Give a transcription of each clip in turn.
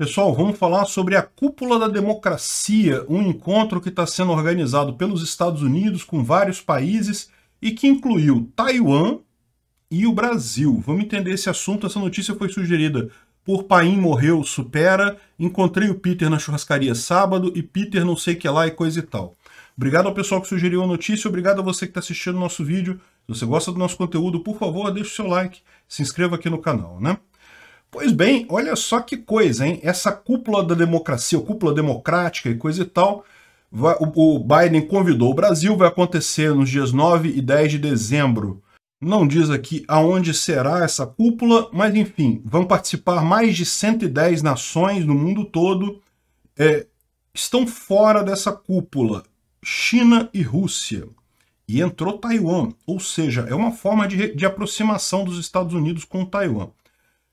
Pessoal, vamos falar sobre a Cúpula da Democracia, um encontro que está sendo organizado pelos Estados Unidos com vários países e que incluiu Taiwan e o Brasil. Vamos entender esse assunto. Essa notícia foi sugerida por Paim Morreu Supera. Encontrei o Peter na churrascaria sábado e Peter não sei que lá e coisa e tal. Obrigado ao pessoal que sugeriu a notícia, obrigado a você que está assistindo o nosso vídeo. Se você gosta do nosso conteúdo, por favor, deixe o seu like, se inscreva aqui no canal, né? Pois bem, olha só que coisa, hein? Essa cúpula da democracia, cúpula democrática e coisa e tal, vai, o Biden convidou o Brasil, vai acontecer nos dias 9 e 10 de dezembro. Não diz aqui aonde será essa cúpula, mas enfim, vão participar mais de 110 nações no mundo todo. É, estão fora dessa cúpula China e Rússia. E entrou Taiwan, ou seja, é uma forma de, de aproximação dos Estados Unidos com Taiwan.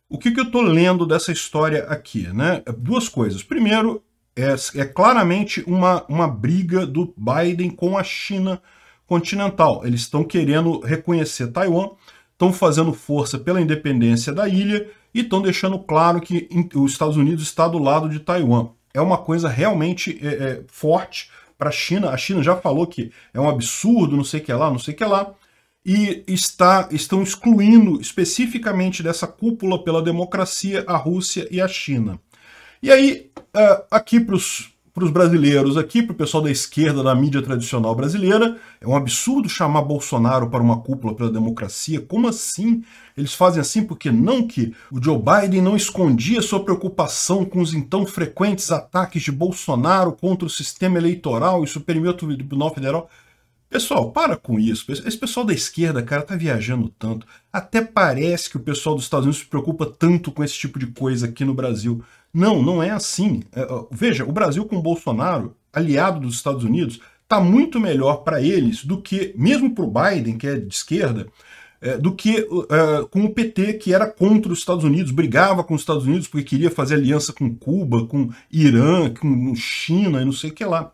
O que, que eu estou lendo dessa história aqui? Né? Duas coisas. Primeiro, é, é claramente uma, uma briga do Biden com a China continental. Eles estão querendo reconhecer Taiwan, estão fazendo força pela independência da ilha e estão deixando claro que os Estados Unidos está do lado de Taiwan. É uma coisa realmente é, é, forte para a China. A China já falou que é um absurdo, não sei o que lá, não sei o que lá e está, estão excluindo especificamente dessa cúpula pela democracia a Rússia e a China. E aí, é, aqui para os brasileiros, aqui para o pessoal da esquerda, da mídia tradicional brasileira, é um absurdo chamar Bolsonaro para uma cúpula pela democracia. Como assim? Eles fazem assim porque não que o Joe Biden não escondia sua preocupação com os então frequentes ataques de Bolsonaro contra o sistema eleitoral e o Supremo Tribunal Federal. Pessoal, para com isso. Esse pessoal da esquerda, cara, tá viajando tanto. Até parece que o pessoal dos Estados Unidos se preocupa tanto com esse tipo de coisa aqui no Brasil. Não, não é assim. É, veja, o Brasil com o Bolsonaro, aliado dos Estados Unidos, tá muito melhor para eles do que, mesmo pro Biden, que é de esquerda, é, do que uh, com o PT, que era contra os Estados Unidos, brigava com os Estados Unidos porque queria fazer aliança com Cuba, com Irã, com China e não sei o que lá.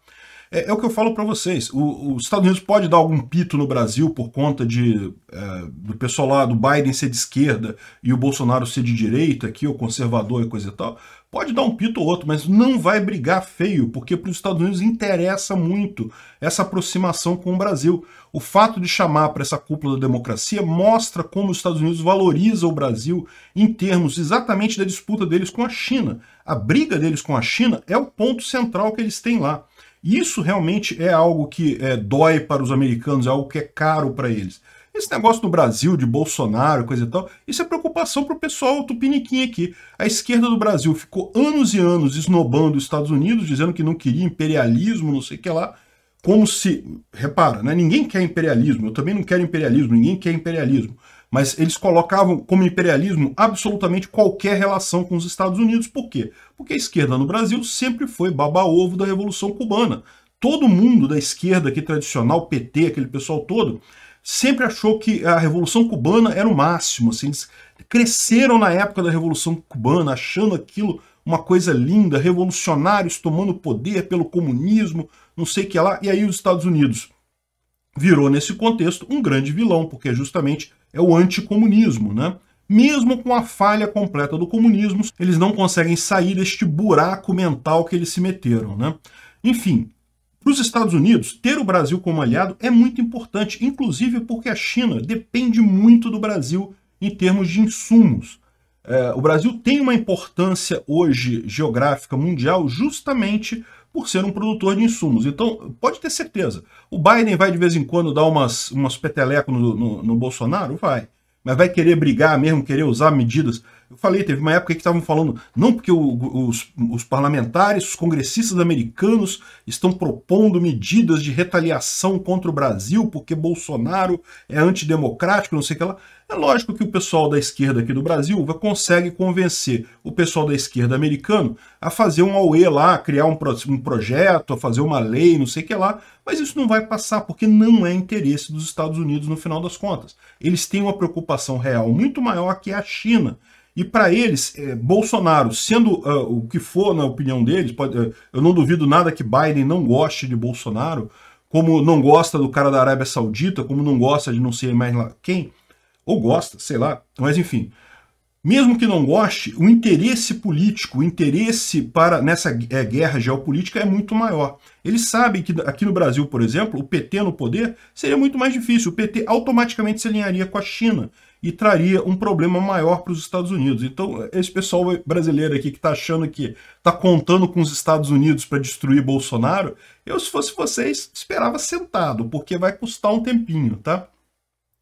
É, é o que eu falo para vocês. O, os Estados Unidos pode dar algum pito no Brasil por conta de é, do pessoal lá do Biden ser de esquerda e o Bolsonaro ser de direita, aqui é o conservador e coisa e tal. Pode dar um pito ou outro, mas não vai brigar feio, porque para os Estados Unidos interessa muito essa aproximação com o Brasil. O fato de chamar para essa cúpula da democracia mostra como os Estados Unidos valoriza o Brasil em termos exatamente da disputa deles com a China. A briga deles com a China é o ponto central que eles têm lá. Isso realmente é algo que é, dói para os americanos, é algo que é caro para eles. Esse negócio no Brasil de Bolsonaro, coisa e tal, isso é preocupação para o pessoal tupiniquim aqui. A esquerda do Brasil ficou anos e anos esnobando os Estados Unidos, dizendo que não queria imperialismo, não sei o que lá. Como se. Repara, né? ninguém quer imperialismo, eu também não quero imperialismo, ninguém quer imperialismo mas eles colocavam como imperialismo absolutamente qualquer relação com os Estados Unidos. Por quê? Porque a esquerda no Brasil sempre foi baba-ovo da Revolução Cubana. Todo mundo da esquerda aqui tradicional, PT, aquele pessoal todo, sempre achou que a Revolução Cubana era o máximo. Assim, eles cresceram na época da Revolução Cubana, achando aquilo uma coisa linda, revolucionários tomando poder pelo comunismo, não sei o que lá. E aí os Estados Unidos virou, nesse contexto, um grande vilão, porque é justamente é o anticomunismo, né? Mesmo com a falha completa do comunismo, eles não conseguem sair deste buraco mental que eles se meteram, né? Enfim, para os Estados Unidos, ter o Brasil como aliado é muito importante, inclusive porque a China depende muito do Brasil em termos de insumos. É, o Brasil tem uma importância hoje geográfica mundial justamente por ser um produtor de insumos. Então, pode ter certeza. O Biden vai de vez em quando dar umas, umas peteleco no, no, no Bolsonaro? Vai. Mas vai querer brigar mesmo, querer usar medidas. Eu falei, teve uma época que estavam falando, não porque o, os, os parlamentares, os congressistas americanos estão propondo medidas de retaliação contra o Brasil, porque Bolsonaro é antidemocrático, não sei o que lá. É lógico que o pessoal da esquerda aqui do Brasil consegue convencer o pessoal da esquerda americano a fazer um AUE lá, criar um, pro, um projeto, a fazer uma lei, não sei o que lá, mas isso não vai passar porque não é interesse dos Estados Unidos no final das contas. Eles têm uma preocupação real muito maior que a China. E para eles, é, Bolsonaro, sendo uh, o que for na opinião deles, pode, uh, eu não duvido nada que Biden não goste de Bolsonaro, como não gosta do cara da Arábia Saudita, como não gosta de não sei mais lá quem, ou gosta, sei lá. Mas enfim. Mesmo que não goste, o interesse político, o interesse para nessa é, guerra geopolítica é muito maior. Eles sabem que aqui no Brasil, por exemplo, o PT no poder seria muito mais difícil. O PT automaticamente se alinharia com a China e traria um problema maior para os Estados Unidos. Então, esse pessoal brasileiro aqui que está achando que está contando com os Estados Unidos para destruir Bolsonaro, eu, se fosse vocês, esperava sentado, porque vai custar um tempinho, tá?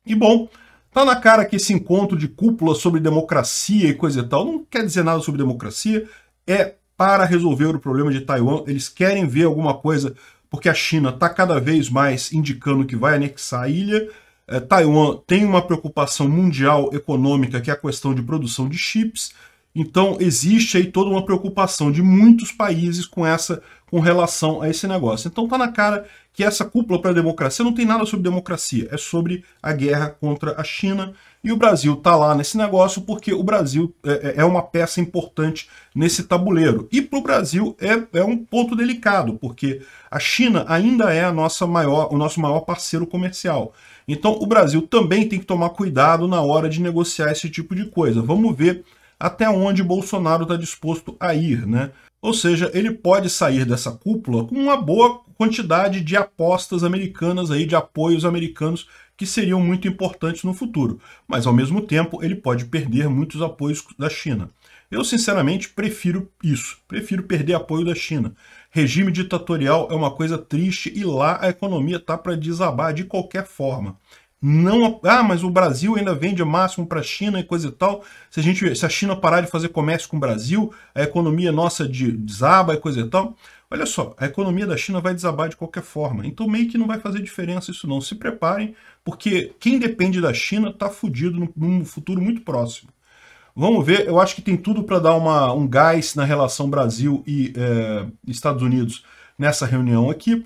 E bom. Tá na cara que esse encontro de cúpula sobre democracia e coisa e tal não quer dizer nada sobre democracia, é para resolver o problema de Taiwan. Eles querem ver alguma coisa, porque a China está cada vez mais indicando que vai anexar a ilha. É, Taiwan tem uma preocupação mundial econômica, que é a questão de produção de chips. Então, existe aí toda uma preocupação de muitos países com essa com relação a esse negócio. Então tá na cara que essa cúpula para a democracia não tem nada sobre democracia, é sobre a guerra contra a China. E o Brasil tá lá nesse negócio porque o Brasil é, é, é uma peça importante nesse tabuleiro. E para o Brasil é, é um ponto delicado, porque a China ainda é a nossa maior, o nosso maior parceiro comercial. Então o Brasil também tem que tomar cuidado na hora de negociar esse tipo de coisa. Vamos ver até onde Bolsonaro está disposto a ir, né? Ou seja, ele pode sair dessa cúpula com uma boa quantidade de apostas americanas aí, de apoios americanos que seriam muito importantes no futuro. Mas ao mesmo tempo, ele pode perder muitos apoios da China. Eu sinceramente prefiro isso, prefiro perder apoio da China. Regime ditatorial é uma coisa triste e lá a economia tá para desabar de qualquer forma não, ah, mas o Brasil ainda vende máximo para a China e coisa e tal. Se a, gente, se a China parar de fazer comércio com o Brasil, a economia nossa de, desaba e coisa e tal. Olha só, a economia da China vai desabar de qualquer forma. Então meio que não vai fazer diferença isso não. Se preparem, porque quem depende da China está fudido num futuro muito próximo. Vamos ver, eu acho que tem tudo para dar uma, um gás na relação Brasil e é, Estados Unidos nessa reunião aqui.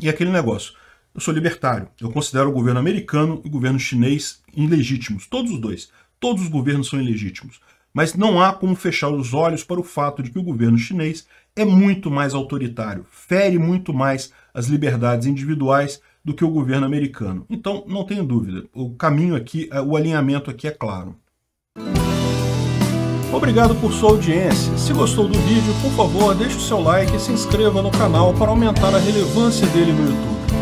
E aquele negócio eu sou libertário. Eu considero o governo americano e o governo chinês ilegítimos. Todos os dois. Todos os governos são ilegítimos. Mas não há como fechar os olhos para o fato de que o governo chinês é muito mais autoritário, fere muito mais as liberdades individuais do que o governo americano. Então, não tenho dúvida, o caminho aqui, é, o alinhamento aqui é claro. Obrigado por sua audiência. Se gostou do vídeo, por favor, deixe o seu like e se inscreva no canal para aumentar a relevância dele no YouTube.